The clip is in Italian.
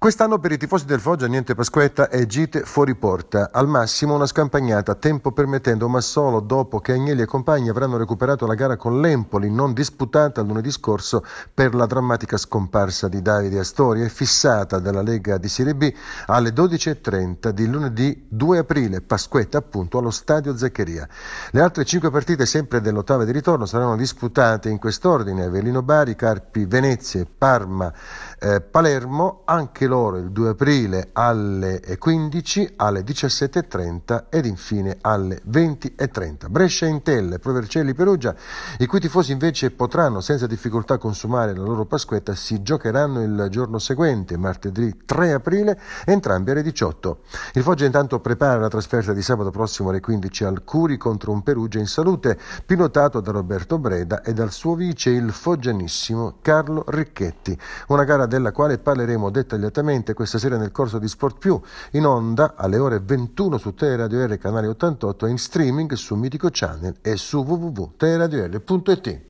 Quest'anno per i tifosi del Foggia niente Pasquetta e gite fuori porta, al massimo una scampagnata, tempo permettendo, ma solo dopo che Agnelli e compagni avranno recuperato la gara con l'Empoli, non disputata lunedì scorso per la drammatica scomparsa di Davide Astoria e fissata dalla Lega di Serie B alle 12.30 di lunedì 2 aprile, Pasquetta appunto allo Stadio Zaccheria. Le altre cinque partite, sempre dell'ottava di ritorno, saranno disputate in quest'ordine, Velino Bari, Carpi, Venezia, Parma, eh, Palermo, anche loro il 2 aprile alle 15, alle 17.30 ed infine alle 20.30. Brescia Intelle, Provercelli Perugia, i cui tifosi invece potranno senza difficoltà consumare la loro Pasquetta, si giocheranno il giorno seguente, martedì 3 aprile, entrambi alle 18. Il Foggia intanto prepara la trasferta di sabato prossimo alle 15 al Curi contro un Perugia in salute, pilotato da Roberto Breda e dal suo vice il foggianissimo Carlo Ricchetti. Una gara della quale parleremo dettagliatamente direttamente questa sera nel corso di Sport Più, in onda alle ore 21 su Teleradio R canale 88 e in streaming su Mitico Channel e su www.teleradior.it.